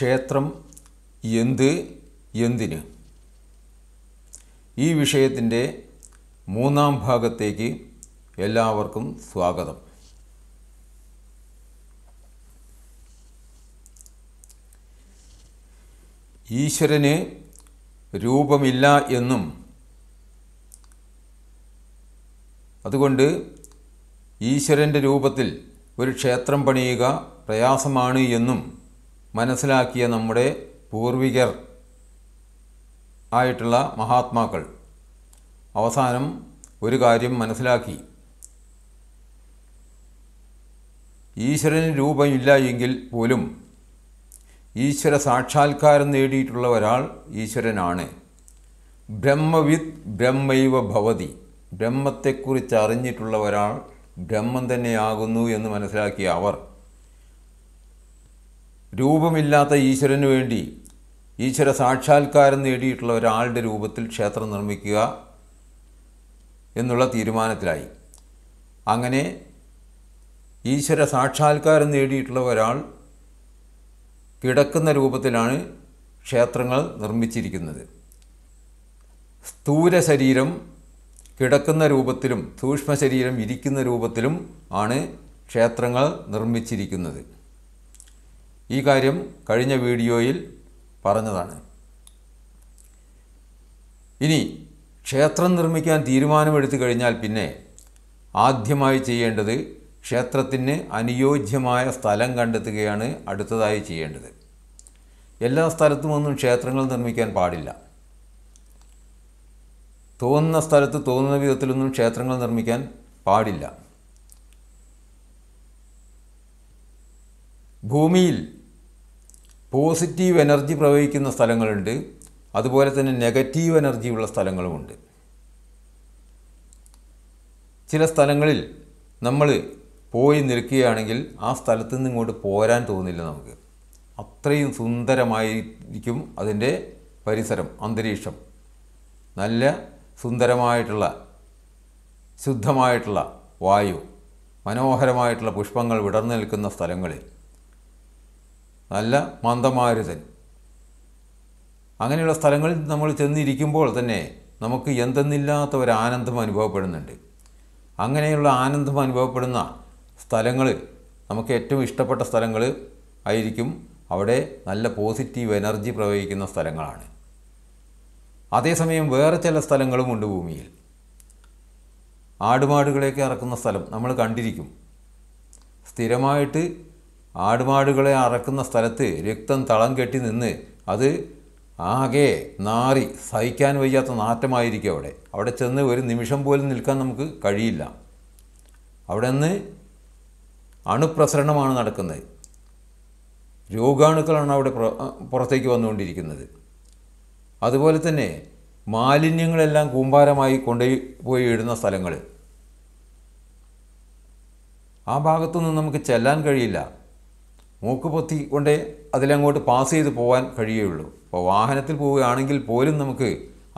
ക്ഷേത്രം എന്ത് എന്തിന് ഈ വിഷയത്തിൻ്റെ മൂന്നാം ഭാഗത്തേക്ക് എല്ലാവർക്കും സ്വാഗതം ഈശ്വരന് രൂപമില്ല എന്നും അതുകൊണ്ട് ഈശ്വരൻ്റെ രൂപത്തിൽ ഒരു ക്ഷേത്രം പണിയുക പ്രയാസമാണ് എന്നും മനസ്സിലാക്കിയ നമ്മുടെ പൂർവികർ ആയിട്ടുള്ള മഹാത്മാക്കൾ അവസാനം ഒരു കാര്യം മനസ്സിലാക്കി ഈശ്വരന് രൂപമില്ല എങ്കിൽ പോലും ഈശ്വര സാക്ഷാത്കാരം നേടിയിട്ടുള്ള ഒരാൾ ഈശ്വരനാണ് ബ്രഹ്മവിത്ത് ബ്രഹ്മൈവ ഭവതി ബ്രഹ്മത്തെക്കുറിച്ച് അറിഞ്ഞിട്ടുള്ള ഒരാൾ ബ്രഹ്മം തന്നെയാകുന്നു എന്ന് മനസ്സിലാക്കിയ അവർ രൂപമില്ലാത്ത ഈശ്വരന് വേണ്ടി ഈശ്വര സാക്ഷാത്കാരം നേടിയിട്ടുള്ള ഒരാളുടെ രൂപത്തിൽ ക്ഷേത്രം നിർമ്മിക്കുക എന്നുള്ള തീരുമാനത്തിലായി അങ്ങനെ ഈശ്വര സാക്ഷാത്കാരം നേടിയിട്ടുള്ള ഒരാൾ കിടക്കുന്ന രൂപത്തിലാണ് ക്ഷേത്രങ്ങൾ നിർമ്മിച്ചിരിക്കുന്നത് സ്ഥൂല ശരീരം കിടക്കുന്ന രൂപത്തിലും സൂക്ഷ്മ ശരീരം ഇരിക്കുന്ന രൂപത്തിലും ആണ് ക്ഷേത്രങ്ങൾ നിർമ്മിച്ചിരിക്കുന്നത് ഈ കാര്യം കഴിഞ്ഞ വീഡിയോയിൽ പറഞ്ഞതാണ് ഇനി ക്ഷേത്രം നിർമ്മിക്കാൻ തീരുമാനമെടുത്തു കഴിഞ്ഞാൽ പിന്നെ ആദ്യമായി ചെയ്യേണ്ടത് ക്ഷേത്രത്തിന് അനുയോജ്യമായ സ്ഥലം കണ്ടെത്തുകയാണ് അടുത്തതായി ചെയ്യേണ്ടത് എല്ലാ സ്ഥലത്തുമൊന്നും ക്ഷേത്രങ്ങൾ നിർമ്മിക്കാൻ പാടില്ല തോന്നുന്ന സ്ഥലത്ത് തോന്നുന്ന വിധത്തിലൊന്നും ക്ഷേത്രങ്ങൾ നിർമ്മിക്കാൻ പാടില്ല ഭൂമിയിൽ പോസിറ്റീവ് എനർജി പ്രവഹിക്കുന്ന സ്ഥലങ്ങളുണ്ട് അതുപോലെ തന്നെ നെഗറ്റീവ് എനർജി ഉള്ള സ്ഥലങ്ങളുമുണ്ട് ചില സ്ഥലങ്ങളിൽ നമ്മൾ പോയി നിൽക്കുകയാണെങ്കിൽ ആ സ്ഥലത്തു നിന്ന് ഇങ്ങോട്ട് പോരാൻ തോന്നില്ല നമുക്ക് അത്രയും സുന്ദരമായിരിക്കും അതിൻ്റെ പരിസരം അന്തരീക്ഷം നല്ല സുന്ദരമായിട്ടുള്ള ശുദ്ധമായിട്ടുള്ള വായു മനോഹരമായിട്ടുള്ള പുഷ്പങ്ങൾ വിടർന്നു നിൽക്കുന്ന സ്ഥലങ്ങളിൽ നല്ല മന്ദമാരുതൻ അങ്ങനെയുള്ള സ്ഥലങ്ങളിൽ നമ്മൾ ചെന്നിരിക്കുമ്പോൾ തന്നെ നമുക്ക് എന്തെന്നില്ലാത്ത ഒരു ആനന്ദം അനുഭവപ്പെടുന്നുണ്ട് അങ്ങനെയുള്ള ആനന്ദം അനുഭവപ്പെടുന്ന സ്ഥലങ്ങൾ നമുക്ക് ഏറ്റവും ഇഷ്ടപ്പെട്ട സ്ഥലങ്ങൾ ആയിരിക്കും അവിടെ നല്ല പോസിറ്റീവ് എനർജി പ്രവഹിക്കുന്ന സ്ഥലങ്ങളാണ് അതേസമയം വേറെ ചില ഉണ്ട് ഭൂമിയിൽ ആടുമാടുകളെയൊക്കെ ഇറക്കുന്ന സ്ഥലം നമ്മൾ കണ്ടിരിക്കും സ്ഥിരമായിട്ട് ആടുമാടുകളെ അറക്കുന്ന സ്ഥലത്ത് രക്തം തളം കെട്ടി നിന്ന് അത് ആകെ നാറി സഹിക്കാൻ വയ്യാത്ത നാറ്റമായിരിക്കും അവിടെ അവിടെ ചെന്ന് ഒരു നിമിഷം പോലും നിൽക്കാൻ നമുക്ക് കഴിയില്ല അവിടെ നിന്ന് അണുപ്രസരണമാണ് നടക്കുന്നത് രോഗാണുക്കളാണ് അവിടെ പുറത്തേക്ക് വന്നുകൊണ്ടിരിക്കുന്നത് അതുപോലെ തന്നെ മാലിന്യങ്ങളെല്ലാം കൂമ്പാരമായി കൊണ്ടുപോയി പോയി ഇടുന്ന സ്ഥലങ്ങൾ ആ ഭാഗത്തുനിന്ന് നമുക്ക് ചെല്ലാൻ കഴിയില്ല മൂക്കുപൊത്തി കൊണ്ടേ അതിലങ്ങോട്ട് പാസ് ചെയ്ത് പോകാൻ കഴിയുള്ളൂ അപ്പോൾ വാഹനത്തിൽ പോവുകയാണെങ്കിൽ പോലും നമുക്ക്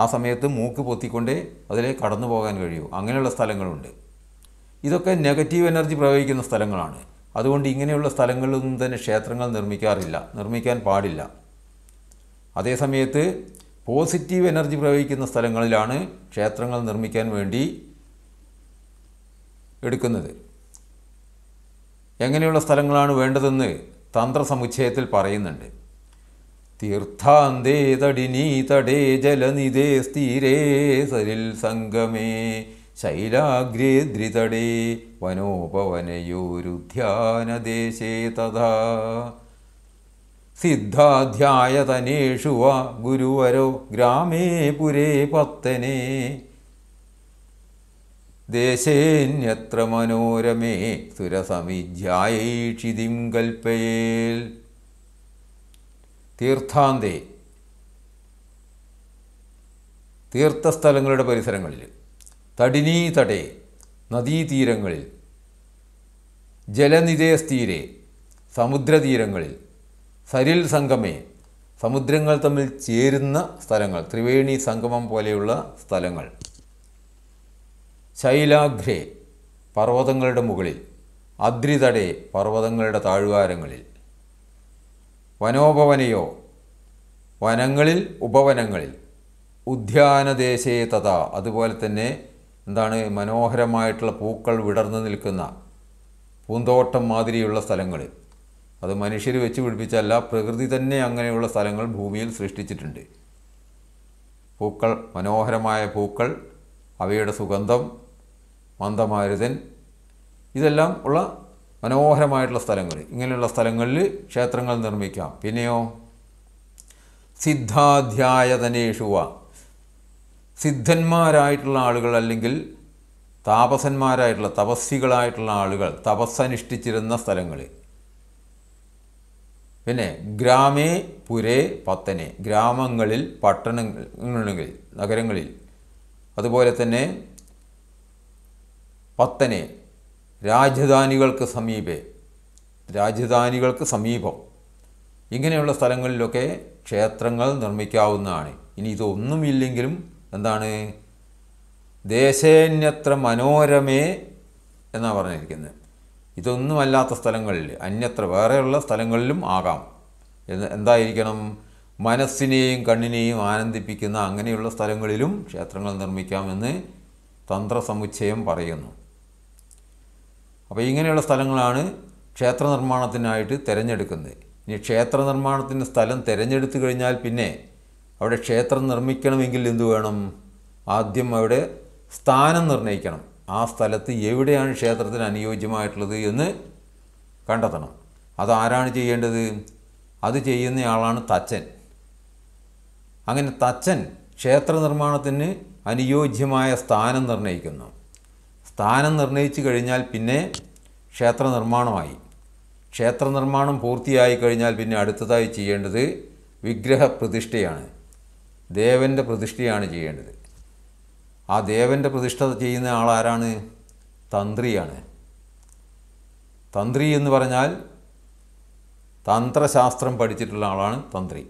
ആ സമയത്ത് മൂക്ക് പൊത്തിക്കൊണ്ടേ അതിലെ കടന്നു പോകാൻ കഴിയൂ അങ്ങനെയുള്ള സ്ഥലങ്ങളുണ്ട് ഇതൊക്കെ നെഗറ്റീവ് എനർജി പ്രവഹിക്കുന്ന സ്ഥലങ്ങളാണ് അതുകൊണ്ട് ഇങ്ങനെയുള്ള സ്ഥലങ്ങളിലൊന്നും തന്നെ ക്ഷേത്രങ്ങൾ നിർമ്മിക്കാറില്ല നിർമ്മിക്കാൻ പാടില്ല അതേ സമയത്ത് പോസിറ്റീവ് എനർജി പ്രവഹിക്കുന്ന സ്ഥലങ്ങളിലാണ് ക്ഷേത്രങ്ങൾ നിർമ്മിക്കാൻ വേണ്ടി എടുക്കുന്നത് എങ്ങനെയുള്ള സ്ഥലങ്ങളാണ് വേണ്ടതെന്ന് തന്ത്രസമുച്ചയത്തിൽ പറയുന്നുണ്ട് തീർത്ഥാന്തേ തടിനീ തടേ ജലനിധേ സ്ഥിരേ സരിൽ സംഗമേ ശൈലാഗ്രേ ദ്രിതടേ വനോപവനയോരുധ്യാനദേശേ തഥാ സിദ്ധാധ്യായതനേഷു വ ഗുരുവരോ ഗ്രാമേ പുരേ പത്തനേ ദേശേന്യത്ര മനോരമേ സുരസമിധ്യായൈക്ഷിതിം കൽപ്പയേൽ തീർത്ഥാന്തേ തീർത്ഥസ്ഥലങ്ങളുടെ പരിസരങ്ങളിൽ തടിനീ തടേ നദീതീരങ്ങളിൽ ജലനിധേസ്തീരെ സമുദ്രതീരങ്ങളിൽ സരിൽ സംഗമേ സമുദ്രങ്ങൾ തമ്മിൽ ചേരുന്ന സ്ഥലങ്ങൾ ത്രിവേണി സംഗമം പോലെയുള്ള സ്ഥലങ്ങൾ ശൈലാഗ്രേ പർവ്വതങ്ങളുടെ മുകളിൽ അദ്രിതടേ പർവ്വതങ്ങളുടെ താഴ്വാരങ്ങളിൽ വനോപവനയോ വനങ്ങളിൽ ഉപവനങ്ങളിൽ ഉദ്യാനദേശേ തഥ അതുപോലെ തന്നെ എന്താണ് മനോഹരമായിട്ടുള്ള പൂക്കൾ വിടർന്നു നിൽക്കുന്ന പൂന്തോട്ടം മാതിരിയുള്ള സ്ഥലങ്ങൾ അത് മനുഷ്യർ വെച്ച് പിടിപ്പിച്ചല്ല പ്രകൃതി തന്നെ അങ്ങനെയുള്ള സ്ഥലങ്ങൾ ഭൂമിയിൽ സൃഷ്ടിച്ചിട്ടുണ്ട് പൂക്കൾ മനോഹരമായ പൂക്കൾ അവയുടെ സുഗന്ധം മന്ദമാരുതൻ ഇതെല്ലാം ഉള്ള മനോഹരമായിട്ടുള്ള സ്ഥലങ്ങൾ ഇങ്ങനെയുള്ള സ്ഥലങ്ങളിൽ ക്ഷേത്രങ്ങൾ നിർമ്മിക്കാം പിന്നെയോ സിദ്ധാധ്യായതനേഷുവ സിദ്ധന്മാരായിട്ടുള്ള ആളുകൾ അല്ലെങ്കിൽ താപസന്മാരായിട്ടുള്ള തപസ്സികളായിട്ടുള്ള ആളുകൾ തപസ്സനുഷ്ഠിച്ചിരുന്ന സ്ഥലങ്ങൾ പിന്നെ ഗ്രാമേ പുരേ പത്തനെ ഗ്രാമങ്ങളിൽ പട്ടണങ്ങളിൽ നഗരങ്ങളിൽ അതുപോലെ തന്നെ പത്തനെ രാജധാനികൾക്ക് സമീപെ രാജധാനികൾക്ക് സമീപം ഇങ്ങനെയുള്ള സ്ഥലങ്ങളിലൊക്കെ ക്ഷേത്രങ്ങൾ നിർമ്മിക്കാവുന്നതാണ് ഇനി ഇതൊന്നുമില്ലെങ്കിലും എന്താണ് ദേശേന്യത്ര മനോരമേ എന്നാണ് പറഞ്ഞിരിക്കുന്നത് ഇതൊന്നുമല്ലാത്ത സ്ഥലങ്ങളിൽ അന്യത്ര വേറെയുള്ള സ്ഥലങ്ങളിലും ആകാം എന്തായിരിക്കണം മനസ്സിനെയും കണ്ണിനെയും ആനന്ദിപ്പിക്കുന്ന അങ്ങനെയുള്ള സ്ഥലങ്ങളിലും ക്ഷേത്രങ്ങൾ നിർമ്മിക്കാമെന്ന് തന്ത്രസമുച്ചയം പറയുന്നു അപ്പോൾ ഇങ്ങനെയുള്ള സ്ഥലങ്ങളാണ് ക്ഷേത്ര നിർമ്മാണത്തിനായിട്ട് തിരഞ്ഞെടുക്കുന്നത് ഇനി ക്ഷേത്ര നിർമ്മാണത്തിൻ്റെ സ്ഥലം തിരഞ്ഞെടുത്തു കഴിഞ്ഞാൽ പിന്നെ അവിടെ ക്ഷേത്രം നിർമ്മിക്കണമെങ്കിൽ എന്തു വേണം ആദ്യം അവിടെ സ്ഥാനം നിർണ്ണയിക്കണം ആ സ്ഥലത്ത് എവിടെയാണ് ക്ഷേത്രത്തിന് അനുയോജ്യമായിട്ടുള്ളത് എന്ന് കണ്ടെത്തണം അതാരാണ് ചെയ്യേണ്ടത് അത് ചെയ്യുന്നയാളാണ് തച്ചൻ അങ്ങനെ തച്ചൻ ക്ഷേത്ര നിർമ്മാണത്തിന് അനുയോജ്യമായ സ്ഥാനം നിർണ്ണയിക്കുന്നു സ്ഥാനം നിർണയിച്ചു കഴിഞ്ഞാൽ പിന്നെ ക്ഷേത്ര നിർമ്മാണമായി ക്ഷേത്ര നിർമ്മാണം പൂർത്തിയായി കഴിഞ്ഞാൽ പിന്നെ അടുത്തതായി ചെയ്യേണ്ടത് വിഗ്രഹ പ്രതിഷ്ഠയാണ് ദേവൻ്റെ പ്രതിഷ്ഠയാണ് ചെയ്യേണ്ടത് ആ ദേവൻ്റെ പ്രതിഷ്ഠ ചെയ്യുന്ന ആളാരാണ് തന്ത്രിയാണ് തന്ത്രി എന്ന് പറഞ്ഞാൽ തന്ത്രശാസ്ത്രം പഠിച്ചിട്ടുള്ള ആളാണ് തന്ത്രി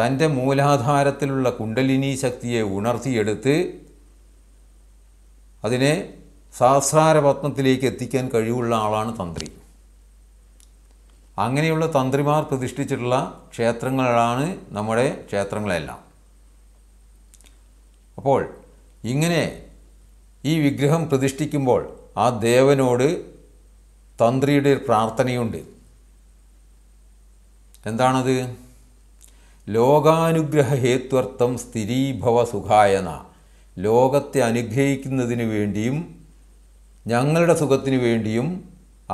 തൻ്റെ മൂലാധാരത്തിലുള്ള കുണ്ടലിനി ശക്തിയെ ഉണർത്തിയെടുത്ത് അതിനെ സഹസ്രാരപത്നത്തിലേക്ക് എത്തിക്കാൻ കഴിവുള്ള ആളാണ് തന്ത്രി അങ്ങനെയുള്ള തന്ത്രിമാർ പ്രതിഷ്ഠിച്ചിട്ടുള്ള ക്ഷേത്രങ്ങളാണ് നമ്മുടെ ക്ഷേത്രങ്ങളെല്ലാം അപ്പോൾ ഇങ്ങനെ ഈ വിഗ്രഹം പ്രതിഷ്ഠിക്കുമ്പോൾ ആ ദേവനോട് തന്ത്രിയുടെ ഒരു പ്രാർത്ഥനയുണ്ട് എന്താണത് ലോകാനുഗ്രഹ ഹേത്വർത്ഥം സ്ഥിരീഭവ സുഖായന ലോകത്തെ അനുഗ്രഹിക്കുന്നതിന് വേണ്ടിയും ഞങ്ങളുടെ സുഖത്തിന് വേണ്ടിയും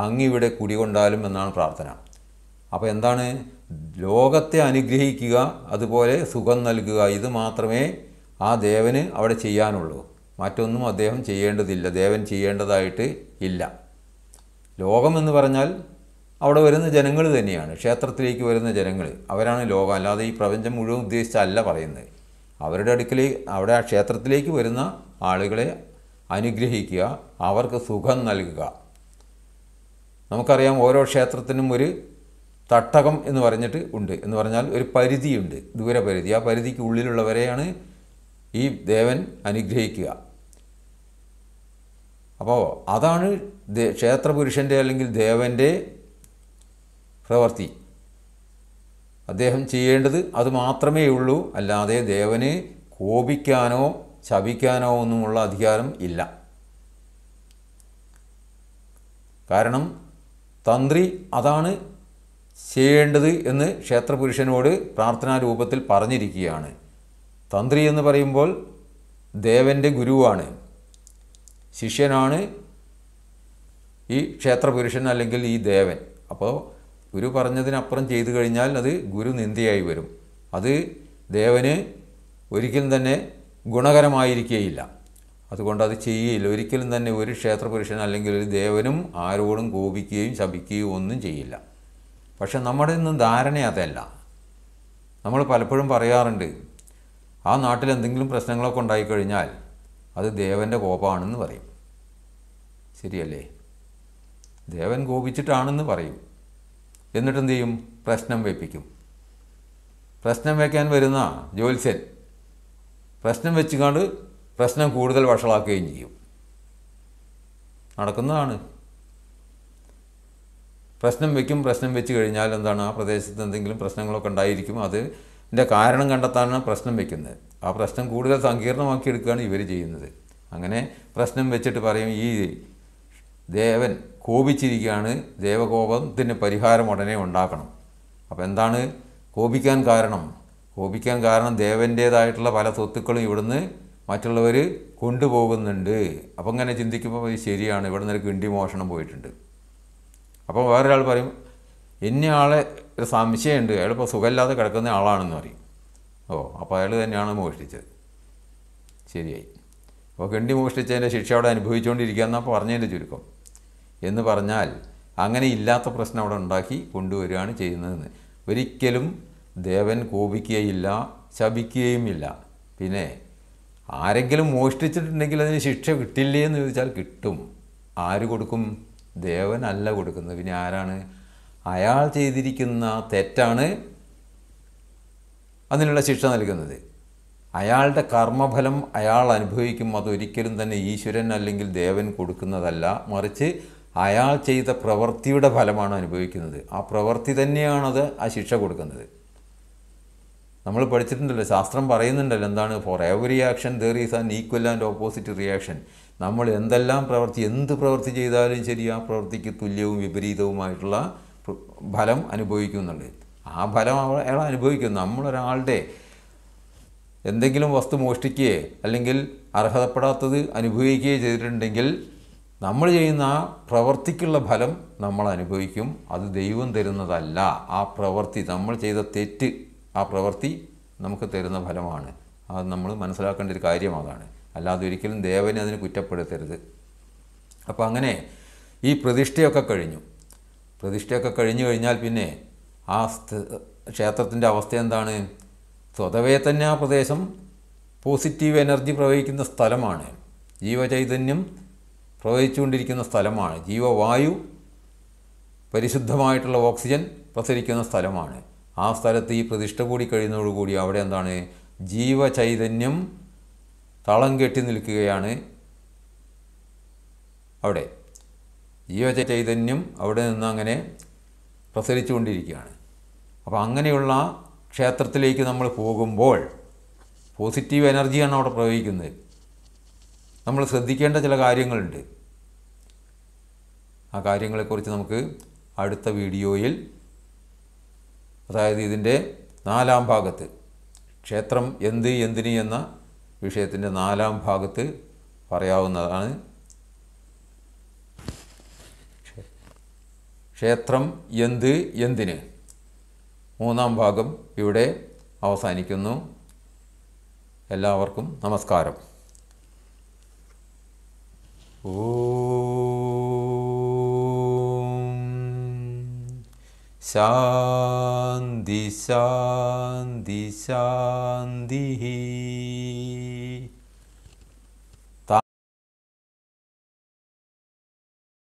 അങ്ങിവിടെ കുടികൊണ്ടാലും എന്നാണ് പ്രാർത്ഥന അപ്പോൾ എന്താണ് ലോകത്തെ അനുഗ്രഹിക്കുക അതുപോലെ സുഖം നൽകുക ഇത് മാത്രമേ ആ ദേവന് അവിടെ ചെയ്യാനുള്ളൂ മറ്റൊന്നും അദ്ദേഹം ചെയ്യേണ്ടതില്ല ദേവൻ ചെയ്യേണ്ടതായിട്ട് ഇല്ല ലോകമെന്ന് പറഞ്ഞാൽ അവിടെ വരുന്ന ജനങ്ങൾ തന്നെയാണ് ക്ഷേത്രത്തിലേക്ക് വരുന്ന ജനങ്ങൾ അവരാണ് ലോകം അല്ലാതെ ഈ പ്രപഞ്ചം മുഴുവൻ ഉദ്ദേശിച്ചല്ല പറയുന്നത് അവരുടെ അടുക്കലേ അവിടെ ആ ക്ഷേത്രത്തിലേക്ക് വരുന്ന ആളുകളെ അനുഗ്രഹിക്കുക അവർക്ക് സുഖം നൽകുക നമുക്കറിയാം ഓരോ ക്ഷേത്രത്തിനും ഒരു തട്ടകം എന്ന് പറഞ്ഞിട്ട് ഉണ്ട് എന്ന് പറഞ്ഞാൽ ഒരു പരിധിയുണ്ട് ദൂരപരിധി ആ പരിധിക്ക് ഉള്ളിലുള്ളവരെയാണ് ഈ ദേവൻ അനുഗ്രഹിക്കുക അപ്പോൾ അതാണ് ക്ഷേത്രപുരുഷൻ്റെ അല്ലെങ്കിൽ ദേവൻ്റെ പ്രവൃത്തി അദ്ദേഹം ചെയ്യേണ്ടത് അത് മാത്രമേ ഉള്ളൂ അല്ലാതെ ദേവന് കോപിക്കാനോ ശപിക്കാനോ ഒന്നുമുള്ള അധികാരം ഇല്ല കാരണം തന്ത്രി അതാണ് ചെയ്യേണ്ടത് എന്ന് ക്ഷേത്രപുരുഷനോട് പ്രാർത്ഥനാ രൂപത്തിൽ പറഞ്ഞിരിക്കുകയാണ് തന്ത്രി എന്ന് പറയുമ്പോൾ ദേവൻ്റെ ഗുരുവാണ് ശിഷ്യനാണ് ഈ ക്ഷേത്രപുരുഷൻ അല്ലെങ്കിൽ ഈ ദേവൻ അപ്പോൾ ഗുരു പറഞ്ഞതിനപ്പുറം ചെയ്തു കഴിഞ്ഞാൽ അത് ഗുരുനിന്ദയായി വരും അത് ദേവന് ഒരിക്കലും തന്നെ ഗുണകരമായിരിക്കുകയില്ല അതുകൊണ്ട് അത് ചെയ്യുകയില്ല ഒരിക്കലും തന്നെ ഒരു ക്ഷേത്രപുരുഷൻ അല്ലെങ്കിൽ ഒരു ദേവനും ആരോടും കോപിക്കുകയും ശപിക്കുകയും ഒന്നും ചെയ്യില്ല പക്ഷെ നമ്മുടെ നിന്നും ധാരണ അതല്ല നമ്മൾ പലപ്പോഴും പറയാറുണ്ട് ആ നാട്ടിൽ എന്തെങ്കിലും പ്രശ്നങ്ങളൊക്കെ ഉണ്ടായിക്കഴിഞ്ഞാൽ അത് ദേവൻ്റെ കോപമാണെന്ന് പറയും ശരിയല്ലേ ദേവൻ കോപിച്ചിട്ടാണെന്ന് പറയും എന്നിട്ട് ചെയ്യും പ്രശ്നം വയ്പ്പിക്കും പ്രശ്നം വയ്ക്കാൻ വരുന്ന ജോത്സ്യൻ പ്രശ്നം വെച്ചുകൊണ്ട് പ്രശ്നം കൂടുതൽ വഷളാക്കുകയും ചെയ്യും നടക്കുന്നതാണ് പ്രശ്നം വയ്ക്കും പ്രശ്നം വെച്ച് കഴിഞ്ഞാൽ എന്താണ് ആ പ്രദേശത്ത് എന്തെങ്കിലും പ്രശ്നങ്ങളൊക്കെ ഉണ്ടായിരിക്കും അതിൻ്റെ കാരണം കണ്ടെത്താനാണ് പ്രശ്നം വെക്കുന്നത് ആ പ്രശ്നം കൂടുതൽ സങ്കീർണമാക്കി എടുക്കുകയാണ് ഇവർ ചെയ്യുന്നത് അങ്ങനെ പ്രശ്നം വെച്ചിട്ട് പറയും ഈ ദേവൻ കോപിച്ചിരിക്കുകയാണ് ദേവകോപത്തിന് പരിഹാരം ഉടനെ ഉണ്ടാക്കണം അപ്പോൾ എന്താണ് കോപിക്കാൻ കാരണം കോപിക്കാൻ കാരണം ദേവൻ്റേതായിട്ടുള്ള പല സ്വത്തുക്കളും ഇവിടുന്ന് മറ്റുള്ളവർ കൊണ്ടുപോകുന്നുണ്ട് അപ്പം അങ്ങനെ ചിന്തിക്കുമ്പോൾ ഇത് ശരിയാണ് ഇവിടെ നിന്നൊരു കിണ്ടി മോഷണം പോയിട്ടുണ്ട് അപ്പോൾ വേറൊരാൾ പറയും ആളെ ഒരു സംശയമുണ്ട് അയാളിപ്പോൾ സുഖമില്ലാതെ കിടക്കുന്ന ആളാണെന്ന് പറയും ഓ അപ്പോൾ അയാൾ തന്നെയാണ് മോഷ്ടിച്ചത് ശരിയായി അപ്പോൾ കിണ്ടി മോഷ്ടിച്ചതിൻ്റെ ശിക്ഷ അവിടെ അനുഭവിച്ചുകൊണ്ടിരിക്കുക എന്നാണ് പറഞ്ഞതിൻ്റെ ചുരുക്കം എന്ന് പറഞ്ഞാൽ അങ്ങനെ ഇല്ലാത്ത പ്രശ്നം അവിടെ ഉണ്ടാക്കി കൊണ്ടുവരികയാണ് ചെയ്യുന്നതെന്ന് ഒരിക്കലും ദേവൻ കോപിക്കുകയില്ല ശപിക്കുകയുമില്ല പിന്നെ ആരെങ്കിലും മോഷ്ടിച്ചിട്ടുണ്ടെങ്കിൽ അതിന് ശിക്ഷ കിട്ടില്ലേ എന്ന് ചോദിച്ചാൽ കിട്ടും ആര് കൊടുക്കും ദേവനല്ല കൊടുക്കുന്നത് പിന്നെ ആരാണ് അയാൾ ചെയ്തിരിക്കുന്ന തെറ്റാണ് അതിനുള്ള ശിക്ഷ നൽകുന്നത് അയാളുടെ കർമ്മഫലം അയാൾ അനുഭവിക്കും അതൊരിക്കലും തന്നെ ഈശ്വരൻ അല്ലെങ്കിൽ ദേവൻ കൊടുക്കുന്നതല്ല മറിച്ച് അയാൾ ചെയ്ത പ്രവൃത്തിയുടെ ഫലമാണ് അനുഭവിക്കുന്നത് ആ പ്രവൃത്തി തന്നെയാണത് ആ ശിക്ഷ കൊടുക്കുന്നത് നമ്മൾ പഠിച്ചിട്ടുണ്ടല്ലോ ശാസ്ത്രം പറയുന്നുണ്ടല്ലോ എന്താണ് for every action there is an equal and opposite reaction നമ്മൾ എന്തെല്ലാം പ്രവൃത്തി എന്ത് പ്രവൃത്തി ചെയ്താലും ശരി ആ പ്രവൃത്തിക്ക് തുല്യവും വിപരീതവുമായിട്ടുള്ള ഫലം അനുഭവിക്കുന്നുണ്ട് ആ ഫലം അയാൾ അനുഭവിക്കുന്നു നമ്മളൊരാളുടെ എന്തെങ്കിലും വസ്തു മോഷ്ടിക്കുകയോ അല്ലെങ്കിൽ അർഹതപ്പെടാത്തത് അനുഭവിക്കുകയോ ചെയ്തിട്ടുണ്ടെങ്കിൽ നമ്മൾ ചെയ്യുന്ന ആ പ്രവർത്തിക്കുള്ള ഫലം നമ്മൾ അനുഭവിക്കും അത് ദൈവം തരുന്നതല്ല ആ പ്രവൃത്തി നമ്മൾ ചെയ്ത തെറ്റ് ആ പ്രവൃത്തി നമുക്ക് തരുന്ന ഫലമാണ് അത് നമ്മൾ മനസ്സിലാക്കേണ്ട ഒരു കാര്യം അതാണ് അല്ലാതെ ഒരിക്കലും ദേവനെ അതിന് കുറ്റപ്പെടുത്തരുത് അപ്പോൾ അങ്ങനെ ഈ പ്രതിഷ്ഠയൊക്കെ കഴിഞ്ഞു പ്രതിഷ്ഠയൊക്കെ കഴിഞ്ഞു കഴിഞ്ഞാൽ പിന്നെ ആ ക്ഷേത്രത്തിൻ്റെ അവസ്ഥ എന്താണ് സ്വതവേ തന്നെ ആ പ്രദേശം പോസിറ്റീവ് എനർജി പ്രവഹിക്കുന്ന സ്ഥലമാണ് ജീവചൈതന്യം പ്രവഹിച്ചുകൊണ്ടിരിക്കുന്ന സ്ഥലമാണ് ജീവവായു പരിശുദ്ധമായിട്ടുള്ള ഓക്സിജൻ പ്രസരിക്കുന്ന സ്ഥലമാണ് ആ സ്ഥലത്ത് ഈ പ്രതിഷ്ഠ കൂടി കഴിയുന്നതോടുകൂടി അവിടെ എന്താണ് ജീവചൈതന്യം തളം കെട്ടി നിൽക്കുകയാണ് അവിടെ ജീവചൈതന്യം അവിടെ നിന്ന് അങ്ങനെ പ്രസരിച്ചുകൊണ്ടിരിക്കുകയാണ് അപ്പോൾ അങ്ങനെയുള്ള ക്ഷേത്രത്തിലേക്ക് നമ്മൾ പോകുമ്പോൾ പോസിറ്റീവ് എനർജിയാണ് അവിടെ പ്രവഹിക്കുന്നത് നമ്മൾ ശ്രദ്ധിക്കേണ്ട ചില കാര്യങ്ങളുണ്ട് ആ കാര്യങ്ങളെക്കുറിച്ച് നമുക്ക് അടുത്ത വീഡിയോയിൽ അതായത് ഇതിൻ്റെ നാലാം ഭാഗത്ത് ക്ഷേത്രം എന്ത് എന്തിന് എന്ന വിഷയത്തിൻ്റെ നാലാം ഭാഗത്ത് പറയാവുന്നതാണ് ക്ഷേത്രം എന്ത് എന്തിന് മൂന്നാം ഭാഗം ഇവിടെ അവസാനിക്കുന്നു എല്ലാവർക്കും നമസ്കാരം ॐ शान्ति शान्ति शान्तिः